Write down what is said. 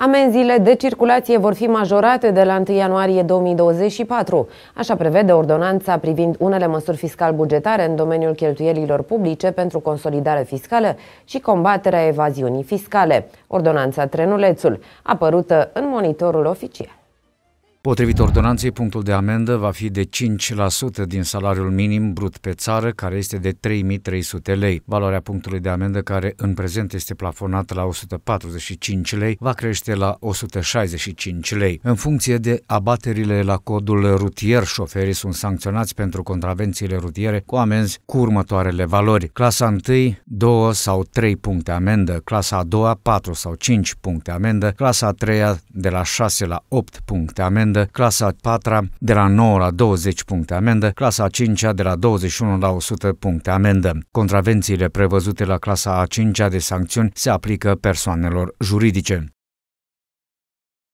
Amenziile de circulație vor fi majorate de la 1 ianuarie 2024. Așa prevede ordonanța privind unele măsuri fiscal-bugetare în domeniul cheltuielilor publice pentru consolidare fiscală și combaterea evaziunii fiscale. Ordonanța Trenulețul, apărută în monitorul oficial. Potrivit ordonanței, punctul de amendă va fi de 5% din salariul minim brut pe țară, care este de 3300 lei. Valoarea punctului de amendă, care în prezent este plafonată la 145 lei, va crește la 165 lei. În funcție de abaterile la codul rutier, șoferii sunt sancționați pentru contravențiile rutiere cu amenzi cu următoarele valori. Clasa 1, 2 sau 3 puncte amendă, clasa a 2, 4 sau 5 puncte amendă, clasa a 3 de la 6 la 8 puncte amendă, amendă, clasa 4 de la 9 la 20 puncte amendă, clasa 5 de la 21 la 100 puncte amendă. Contravențiile prevăzute la clasa a 5 de sancțiuni se aplică persoanelor juridice.